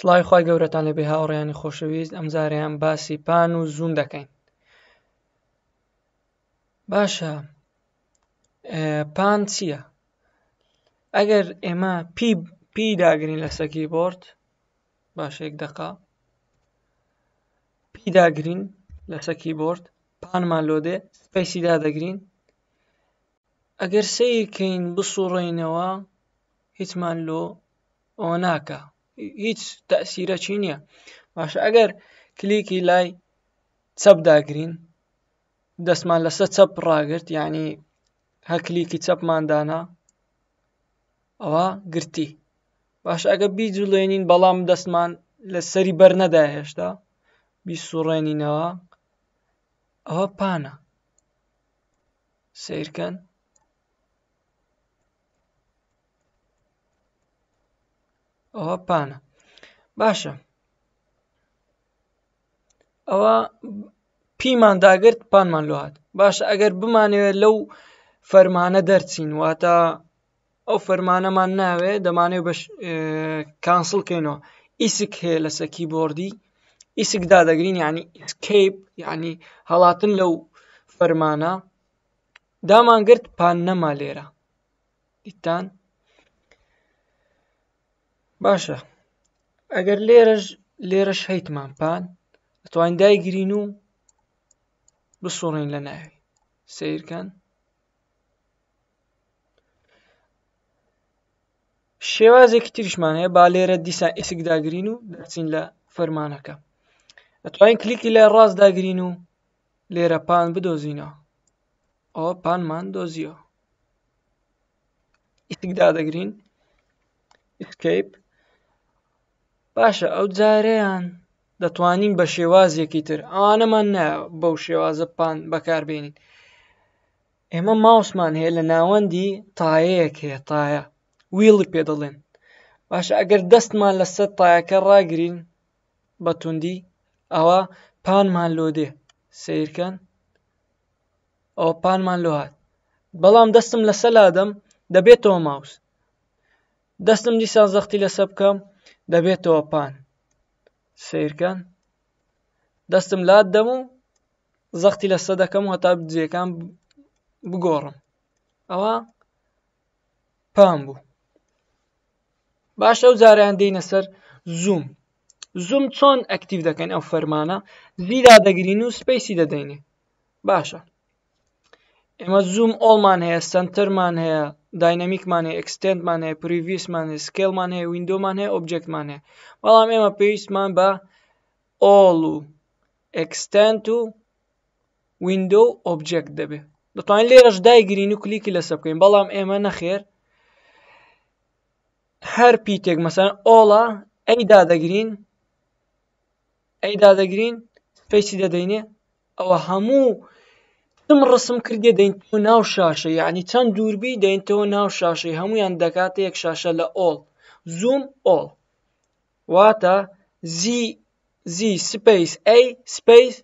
سڵی خی گەورەتان لە بێ هاوڕیانی خۆشەویست ئەمزاریان باسی پان و زوون دەکەین باشە پان چییە؟ ئەگەر ئێمە پی پی داگرین لە سەکی بۆرد باشێک دقا پی داگرین لە سەکی بۆرد پانمان لۆدێ سپەیسی دادەگرین ئەگەر سەیرکەین بسوڕێنەوە هیچمان لۆ ئەوە ناکە هیچ تەسیرە چی نییە باشە ئەگەر کلیکی لای چەپ داگرین دەستمان لەسەر چەپ ڕاگرت ینی هەکلیکی چەپماندانا ئەوە گرتی باش ئەگە بیجلێنین بەڵام دەستمان لە سەری بەرنەدا هێشتا بیسوڕێنینەوە ئەوە پانە سیرکەن ئەوە پانە باشە ئەوە پیمان داگرت پانمان لوات باشە ئەگەر بمانەوێت لەو فەرمانە دەرچین واتە ئەو فەرمانەمان ناوێ دەمانێت بە کانسڵکەینەوە ئیسک هەیە لەسە کیبۆردی ئیسک دادەگرین ینی ئیسکیپ ینی هەڵاتن لەو فەرمانە دامانگررت پان نەما لێرە دیتان باشە ئەگەر لێرەش لێرەش هەیتمان پان ئەتوان دایگرین و بسوڕین لە ناوی سیرکەن شێوازێکی تریشمانەیە با لێرە دیسان ئێسکداگرین و دەچین لە فەرمانەکە ئەتوانین کلیکی لە ڕاستداگرین و لێرە پان بدۆزینەوە ئەو پانمان دۆزیەوە ئیسکدا دەگرین ئسکیپ باشە ئەو جارەیان دەتوانین بە شێوازیەکی تر ئەوانەمان نا بەو شێوازە پان بەکاربێنین ئێمە ماوسمان هەیە لە ناوەندی تایەیەک هەیە تایە ویڵی پێ دەڵێن باشە ئەگەر دەستمان لەسەر تایەکە ڕاگرین بەتوندی ئەوە پانمان لۆدێ سیرکەن ئەو پانمان لۆهات بەڵام دەستم لەسەلادەم دەبێتەوە ماوس دەستم دیسان زەختی لەسە بکەم دەبێتەوە پان سیرکەن دەستم لات دەم و زەختی لە سە دەکەم و هەتا جێەکان بگۆڕم ئەوە پام بوو باش ئەو جاریان دینە سەر زووم زوم چۆن ئەکتیو دەکەین ئەو فەرمانە زیرا دەگرین و سپیسی دەدەینێ باشە ئێمە زووم ئۆڵمان هەیە سنتەرمان هەیە داینەمیکمان هەیە ئەکسستێنمان هەیە پریویسمان هەیە سکێلمان هەیە وینندۆمان هەیە ئۆبجێکمان هەیە بەڵام ئێمە پێویستمان بە ئۆڵ و ئەکسستنت و وینندۆ ئۆبجێکت دەبێت دەتوانین لێرەش دایگرین و کلیکی لەسە بکەین بەڵام ئێمە نەخێر هەر پیتێک مەسەن ئۆڵە ئەی دادەگرین ئەی دادەگرین فەیسی دەدەینێ ئەوە هەموو دم ڕسم کردێ دەینەوە ناو شاشە یعنی چەند دووربی دەینتەوە ناو شاشەی هەمویان دەکات یەک شاشە لە ئۆڵ زوم ئۆڵ واتە زی زی سپیس ئەی سپیس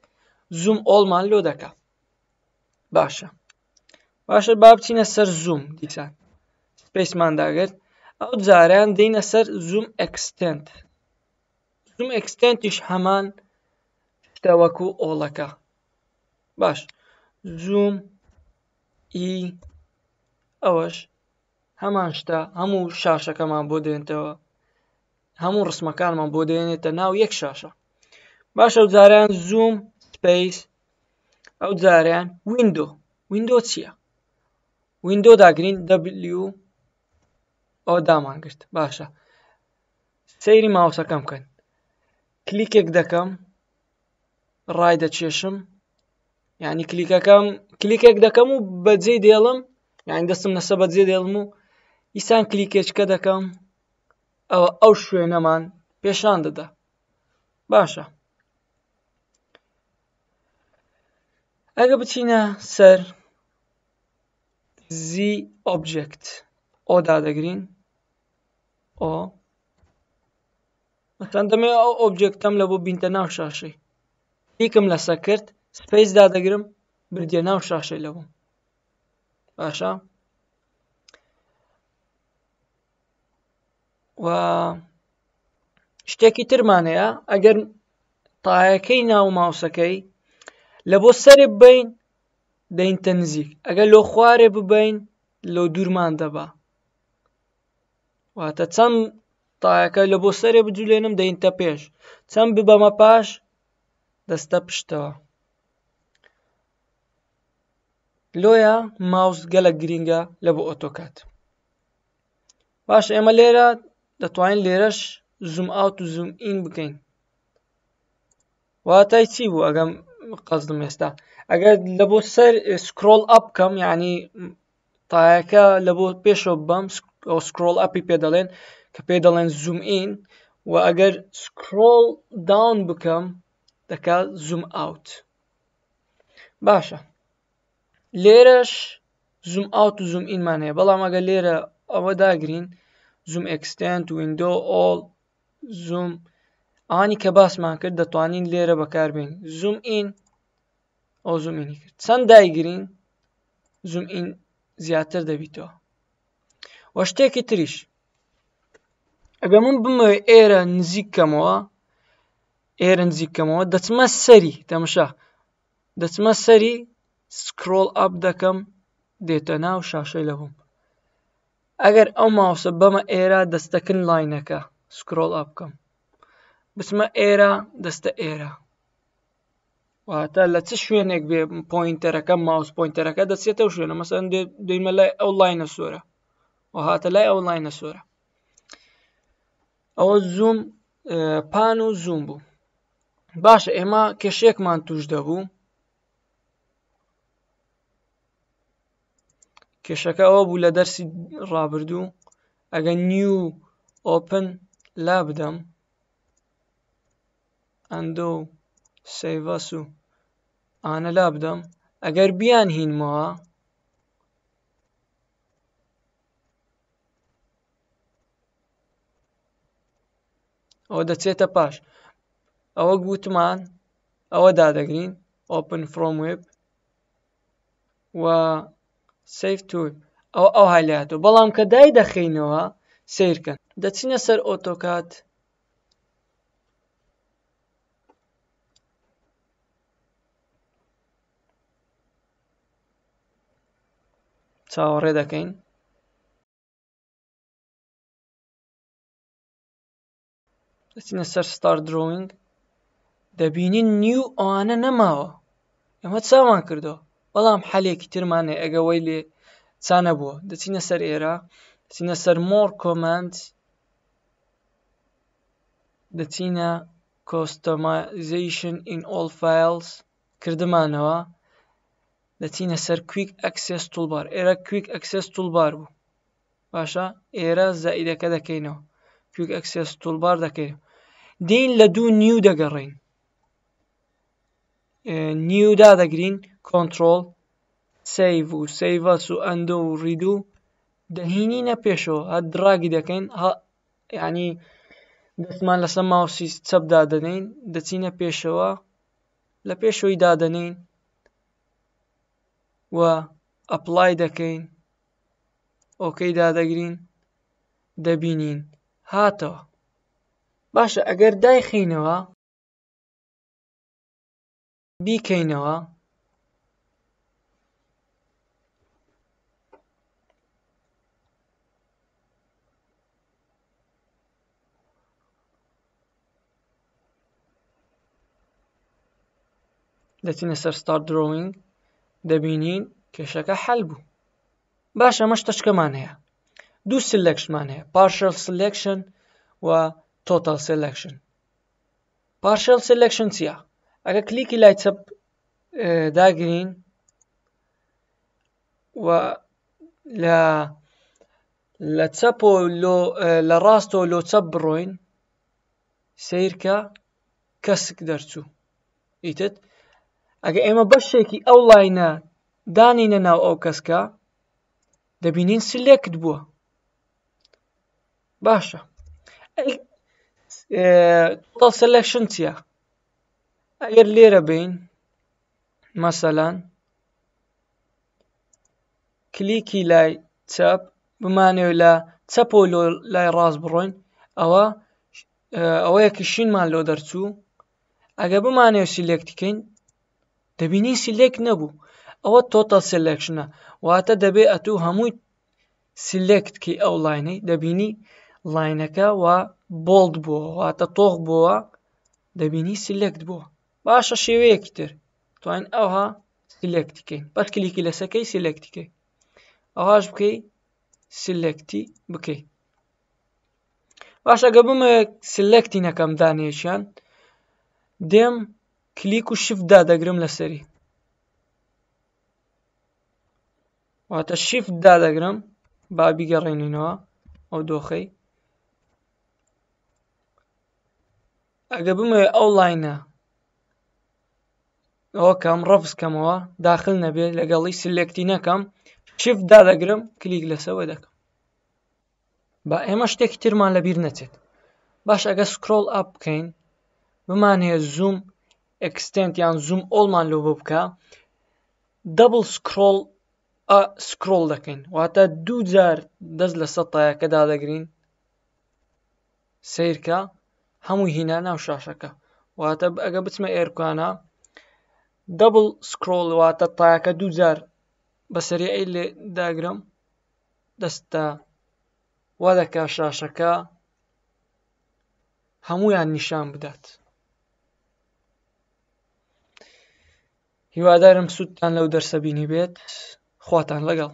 زوم ئۆڵمان لۆ دەکات باشە باشە با بچینە سەر زوم دیسان سپیسمان داگرت ئەو جاریان دەینە سەر زوم ئەکسند زوم ئەکسندیش هەمان شتەوەکو ئۆڵەکە باش. زووم ئی ئەوەش هەمان شتا هەموو شاشەکەمان بۆ دێنتەوە هەموو ڕسمەکانمان بۆ دێنێتە ناو یەک شاشە باشە ئەو جاریان زووم سپیس ئەو جاریان وینندۆ وینندۆ چییە وینندۆ داگرین دەبلیو ئەو دامان گرت باشە سەیری ماوسەکەم بکەن کلیکێک دەکەم ڕای دەچێشم یعنی کلیکەکەم کلیکێک دەکەم و بەجێ دێڵم یعنی دەستم لەسە بەجێ دێڵم و ئیسان کلیکێچکە دەکەم ئەوە ئەو شوێنەمان پێشان دەدا باشە ئەگە بچینە سەر زی ئۆبجێکت ئۆدا دەگرین ئۆ مەسەن دەمێ ئەو ئۆبجێکتەم لە بۆ بینتە ناو شاشەی یکم لەسە کرد سپەیس دادەگرم بردە ناو شاخشێ لەبوو باشە و شتێکی ترمانەیە ئەگەر تایەکەی ناو ماوسەکەی لە بۆ سەرێ بین دەینتە نزیک ئەگەر لۆ خوارێ ببین لۆ دوورمان دەبا واتە چەند تایەکە لە بۆ سەرێ بجولێنم دەینتە پێش چەند ببەمە پاش دەستە پشتەوە لۆیە ماوس گەلە گرینگە لە بۆ ئۆتۆکات باش ئێمە لێرە دەتوانین لێرەش زوم ئاوت و زوم ئین بکەین واتای چی بوو ئەگەم قەزدم ئێستا ئەگەر لە بۆ سەر سکرۆل ئەپ بکەم یعنی تایەکە لە بۆ پێشەوە بەم سکرۆل ئەپی پێ دەڵێن کە پێ دەڵێن زوم ئین و ئەگەر سکرۆل داون بکەم دەکات زوم ئاوت باشە لێرەش زوم ئاوت و زوم ئینمان هەیە بەڵام ئەگە لێرە ئەوە داگرین زوم ئەکسستنت وینندۆ ئۆڵ زوم ئانی کە باسمان کرد دەتوانین لێرە بەکاربین زوم ئین ئەو زومینی کرد چەند دایگرین زوم ئین زیاتر دەبیتەوە وە شتێکی تریش ئەگە من بمە ئێرە نزیکەمەوە ئێرە نزیکەمەوە دەچمە سەری تەمەشا دەچمە سەری سکرۆڵ ئەپ دەکەم دێتە ناو شاشەی لەبووم ئەگەر ئەو ماوسە بەمە ئێرە دەستەکن لاینەکە سکرۆڵ ئەپ بکەم بچمە ئێرە دەستە ئێرە واتە لە چ شوێنێک بێ پوینتەرەکە ماوس پوینتەرەکە دەچێتە و شوێنە مەسەن دویمە لای ئەو لاینە سۆرە و هاتە لای ئەو لاینە سۆرە ئەوە زوم پان و زوم بوو باشە ئێمە کێشێکمان توش دەبوو کێشەکە ئەوە بوو لە دەرسی ڕابردوو ئەگە نیو ئۆپن لا بدەم ئەندۆ سەیڤەس و ئانە لا بدەم ئەگەر بیان هینمەوە ئەوە دەچێتە پاش ئەوە گوتمان ئەوە دادەگرین ئۆپن فرۆم وب و سف توی ئەو ئەو هەلاتۆ بەڵام کە دای دەخینەوە سیرکەن دەچینە سەر ئۆتۆکات چاوەڕێ دەکەین دەچینە سەر ستار درۆینگ دەبینین نیو ئەوانە نەماوە ئێمە چاوان کردەوە بەڵام حالێکی ترمانێ ئەگەوەی لێ چانە بووە دەچینە سەر ئێرە چینە سەر مۆر کۆمانند دەچینە کۆستۆمازیشن ئین ئۆل فیلز کردمانەوە دەچینە سەر کویک ئەکسس توولبار ئێرە کویک ئەکسس توولبار بوو باشە ئێرە زائیدەکە دەکەینەوە کویک ئەکسس توولبار دەکەین دین لە دوو نیو دەگەڕین نیودا دەگرین کۆنتترۆل سیڤ و سیڤەس و ئەندۆ و ڕید و دەهینی نەپێشەوە هەدراگی دەکەین ینی دەستمان لەسە ماوسی چەپ دادنین دەچینە پێشەوە لە پێشەوەی دادنین و ئەپلای دەکەین ئۆکەی دادەگرین دەبینین هاتەوە باشە ئەگەر دایخینەوە بیکەینەوە دەچینە سەر ستار درۆینگ دەبینین کێشەکە حەل بوو باش ئەمەش تەشکەمان هەیە دوو سلکشمان هەیە پارشل سلکشن و تۆتال سلکشن پارشل سلکشن چیە ئەگە کلیکی لای چەپ داگرین و لە لە چەپ و لە ڕاستەوە لۆ چەپ بڕۆین سیرکە کەسک دەرچوو ئیتت ئەگە ئێمە بەشێکی ئەو لاینە دانینە ناو ئەو کەسکە دەبینین سلێکت بووە باشە سلەکشن چییە ئەگەر لێرە بین مەسەلاەن کلیکی لای چەپ بمانێ لە چەپ و لای ڕاست بڕۆین ئەوە ئەوەیەکی شینمان لۆ دەرچوو ئەگە بمانێ سیلێکتیکەین دەبینی سیلێک نەبوو ئەوە تۆتە سلکشنە واتە دەبێ ئەتوو هەمووی سیلکتکی ئەو لاینەی دەبینی لاینەکە وا بۆلد بووە واتە تۆخ بووە دەبینی سیلکت بووە باشە شێوەیەکی تر توانین ئەوها سیلکتیکەین بەت کلیکی لەسەکەی سیلکتیکەی ئەوهاش بکەی سیلکتی بکەی باشە گە بمە سیلکتی نەکەم دانێشیان دێم کلیک و شفدا دەگرم لەسەری واتە شیفدا دەگرم با بیگەڕێنینەوە ئەو دۆخەی ئەگە بمێ ئەو لاینە ئەوە کەم ڕەفز کەمەوە داخل نەبێت لەگەڵی سلکتی نەکەم شیفدا دەگرم کلیک لەسەوە دەکەم با ئێمە شتێکی ترمان لەبییر نەچێت باش ئەگە سکرۆڵ ئاپ بکەین بمانەیە زوم ئەکسستنت یان زوم ئۆڵمان لۆ بۆ بکە دەبل سکرۆڵ سکرۆڵ دەکەین واتە دوو جار دەست لە سەتایەکەدا دەگرین سیرکە هەموو هینا ناو شاشەکە واتە ئەگە بچمە ئێرکانە دەبل سکرۆڵ واتە تایەکە دوو جار بەسەری ئەی لێ داگرم دەستە وا دەکا شاشەکە هەمویان نیشان بدات هیوادارم سوودتان لەو دەرسەبینی بێت خواتان لەگەڵ